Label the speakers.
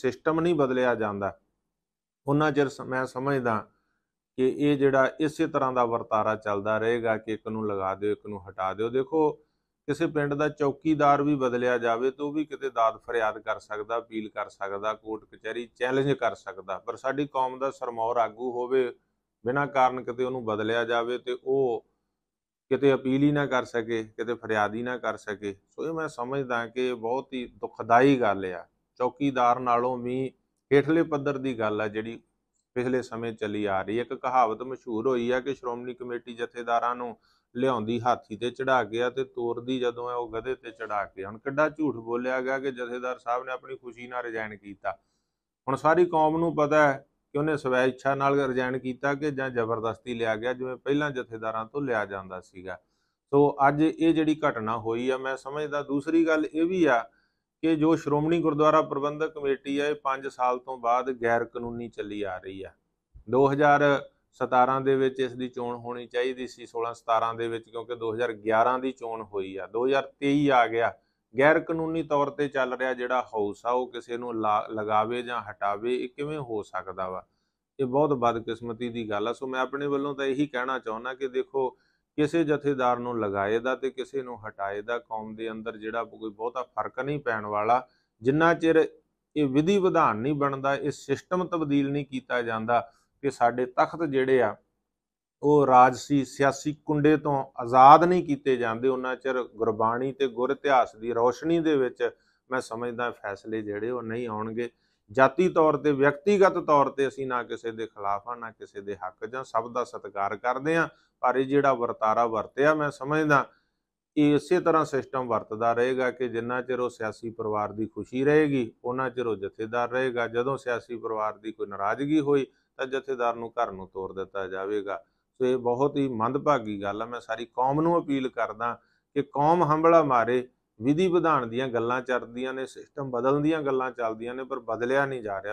Speaker 1: system ਨਹੀਂ ਬਦਲਿਆ ਜਾਂਦਾ ਉਹਨਾਂ ਚਿਰ ਮੈਂ ਸਮਝਦਾ ਕਿ ਇਹ ਜਿਹੜਾ ਇਸੇ ਤਰ੍ਹਾਂ ਦਾ ਵਰਤਾਰਾ ਚੱਲਦਾ ਰਹੇਗਾ ਕਿ ਇੱਕ ਨੂੰ ਲਗਾ ਦਿਓ ਇੱਕ ਨੂੰ ਹਟਾ ਦਿਓ ਦੇਖੋ ਕਿਸੇ ਪਿੰਡ ਦਾ ਚੌਕੀਦਾਰ ਵੀ ਬਦਲਿਆ ਜਾਵੇ ਤਾਂ ਉਹ ਵੀ ਕਿਤੇ ਦਾਦ ਫਰਿਆਦ ਕਰ ਸਕਦਾ ਅਪੀਲ ਕਰ ਸਕਦਾ ਕੋਰਟ ਕਚਹਿਰੀ ਚੈਲੰਜ ਕਰ ਸਕਦਾ ਪਰ ਸਾਡੀ ਕੌਮ ਦਾ ਸਰਮੌਰ ਆਗੂ ਹੋਵੇ ਬਿਨਾਂ ਕਾਰਨ ਕਿਤੇ ਉਹਨੂੰ ਬਦਲਿਆ ਜਾਵੇ ਤੇ ਉਹ ਕਿਤੇ ਅਪੀਲ ਹੀ ਨਾ ਕਰ ਸਕੇ ਕਿਤੇ ਫਰਿਆਦ ਹੀ ਨਾ ਕਰ ਸਕੇ ਸੋ ਇਹ ਮੈਂ ਸਮਝਦਾ ਕਿ ਬਹੁਤ ਹੀ ਦੁਖਦਾਈ ਗੱਲ ਆ ਚੌਕੀਦਾਰ ਨਾਲੋਂ ਵੀ ਹੇਠਲੇ ਪੱਧਰ ਦੀ ਗੱਲ ਆ ਜਿਹੜੀ ਪਿਛਲੇ ਸਮੇਂ ਚੱਲੀ ਆ ਰਹੀ ਹੈ ਇੱਕ ਕਹਾਵਤ ਮਸ਼ਹੂਰ ਹੋਈ ਆ ਕਿ ਸ਼੍ਰੋਮਣੀ ਕਮੇਟੀ ਜਥੇਦਾਰਾਂ ਨੂੰ ਲਿਆਉਂਦੀ ਹਾਥੀ ਤੇ ਚੜਾ ਗਿਆ ਤੇ ਤੋਰਦੀ ਜਦੋਂ ਉਹ ਗਧੇ ਤੇ ਚੜਾ ਕੇ ਹੁਣ ਕਿੱਡਾ ਝੂਠ ਬੋਲਿਆ ਗਿਆ ਕਿ ਜਥੇਦਾਰ ਸਾਹਿਬ ਨੇ ਆਪਣੀ ਖੁਸ਼ੀ ਨਾਲ ਰਜਾਇਣ ਕੀਤਾ ਹੁਣ ਸਾਰੀ ਕੌਮ ਨੂੰ ਪਤਾ ਹੈ ਕਿ ਉਹਨੇ ਸਵੈ ਇੱਛਾ ਨਾਲ ਰਜਾਇਣ ਕੀਤਾ ਕਿ ਜਾਂ ਜ਼ਬਰਦਸਤੀ ਲਿਆ ਗਿਆ ਜਿਵੇਂ ਪਹਿਲਾਂ ਜਥੇਦਾਰਾਂ ਤੋਂ ਲਿਆ ਜਾਂਦਾ ਸੀਗਾ ਸੋ ਅੱਜ ਇਹ ਜਿਹੜੀ ਘਟਨਾ ਹੋਈ ਆ ਮੈਂ ਸਮਝਦਾ ਦੂਸਰੀ ਗੱਲ ਇਹ ਵੀ ਆ ਕਿ ਜੋ ਸ਼੍ਰੋਮਣੀ ਗੁਰਦੁਆਰਾ ਪ੍ਰਬੰਧਕ ਕਮੇਟੀ ਹੈ ਇਹ 5 ਸਾਲ ਤੋਂ ਬਾਅਦ ਗੈਰ ਕਾਨੂੰਨੀ ਚੱਲੀ ਆ ਰਹੀ ਆ 2017 ਦੇ ਵਿੱਚ ਇਸ ਦੀ ਚੋਣ ਹੋਣੀ ਚਾਹੀਦੀ ਸੀ 16 17 ਦੇ ਵਿੱਚ ਕਿਉਂਕਿ 2011 ਦੀ ਚੋਣ ਹੋਈ ਆ 2023 ਆ ਗਿਆ ਗੈਰ ਕਾਨੂੰਨੀ ਤੌਰ ਤੇ ਚੱਲ ਰਿਹਾ ਜਿਹੜਾ ਹਾਊਸ ਆ ਉਹ ਕਿਸੇ ਨੂੰ ਲਗਾਵੇ ਜਾਂ ਹਟਾਵੇ ਇਹ ਕਿਵੇਂ ਹੋ ਸਕਦਾ ਵਾ ਇਹ ਬਹੁਤ ਬਦਕਿਸਮਤੀ ਦੀ ਗੱਲ ਆ ਸੋ ਮੈਂ ਆਪਣੇ ਵੱਲੋਂ ਤਾਂ ਇਹੀ ਕਹਿਣਾ ਚਾਹੁੰਦਾ ਕਿ ਦੇਖੋ ਕਿਸੇ ਜਥੇਦਾਰ ਨੂੰ ਲਗਾਏ ਦਾ ਤੇ ਕਿਸੇ ਨੂੰ ਹਟਾਏ ਦਾ ਕੌਮ ਦੇ ਅੰਦਰ ਜਿਹੜਾ ਕੋਈ ਬਹੁਤਾ ਫਰਕ ਨਹੀਂ ਪੈਣ ਵਾਲਾ ਜਿੰਨਾ ਚਿਰ ਇਹ ਵਿਧੀ ਵਿਧਾਨ ਨਹੀਂ ਬਣਦਾ ਇਹ ਸਿਸਟਮ ਤਬਦੀਲ ਨਹੀਂ ਕੀਤਾ ਜਾਂਦਾ ਕਿ ਸਾਡੇ ਤਖਤ ਜਿਹੜੇ ਆ ਉਹ ਰਾਜਸੀ ਸਿਆਸੀ ਕੁੰਡੇ ਤੋਂ ਆਜ਼ਾਦ ਨਹੀਂ ਕੀਤੇ ਜਾਂਦੇ ਉਹਨਾਂ ਚਿਰ ਗੁਰਬਾਣੀ ਤੇ ਗੁਰ ਇਤਿਹਾਸ ਦੀ ਰੋਸ਼ਨੀ ਦੇ ਵਿੱਚ ਮੈਂ ਸਮਝਦਾ ਫੈਸਲੇ ਜਿਹੜੇ ਉਹ ਨਹੀਂ ਆਉਣਗੇ ਜਾਤੀ ਤੌਰ ਤੇ ਵਿਅਕਤੀਗਤ ਤੌਰ ਤੇ ਅਸੀਂ ਨਾ ਕਿਸੇ ਦੇ ਖਿਲਾਫ ਆ ਨਾ ਕਿਸੇ ਦੇ ਹੱਕ ਜਾਂ ਸਭ ਦਾ ਸਤਿਕਾਰ ਕਰਦੇ ਆ ਪਰ ਇਹ ਜਿਹੜਾ ਵਰਤਾਰਾ ਵਰਤਿਆ ਮੈਂ ਸਮਝਦਾ ਇਹ ਇਸੇ ਤਰ੍ਹਾਂ ਸਿਸਟਮ ਵਰਤਦਾ ਰਹੇਗਾ ਕਿ ਜਿੰਨਾ ਚਿਰ ਉਹ ਸਿਆਸੀ ਪਰਿਵਾਰ ਦੀ ਖੁਸ਼ੀ ਰਹੇਗੀ ਉਹਨਾਂ ਚਿਰ ਉਹ ਜਥੇਦਾਰ ਰਹੇਗਾ ਜਦੋਂ ਸਿਆਸੀ ਪਰਿਵਾਰ ਦੀ ਕੋਈ ਨਾਰਾਜ਼ਗੀ ਹੋਈ ਤਾਂ ਜਥੇਦਾਰ ਨੂੰ ਘਰ ਨੂੰ ਤੋੜ ਦਿੱਤਾ ਜਾਵੇਗਾ ਸੋ ਇਹ ਬਹੁਤ ਹੀ ਮੰਦਭਾਗੀ ਗੱਲ ਆ ਮੈਂ ਸਾਰੀ ਕੌਮ ਨੂੰ ਅਪੀਲ ਕਰਦਾ ਕਿ ਕੌਮ ਹੰਬਲਾ ਮਾਰੇ ਵਿਧੀ ਵਿਧਾਨ ਦੀਆਂ ਗੱਲਾਂ ਚੱਲਦੀਆਂ ਨੇ ਸਿਸਟਮ ਬਦਲਣ ਦੀਆਂ ਗੱਲਾਂ ਚੱਲਦੀਆਂ ਨੇ ਪਰ ਬਦਲਿਆ ਨਹੀਂ ਜਾ ਰਿਹਾ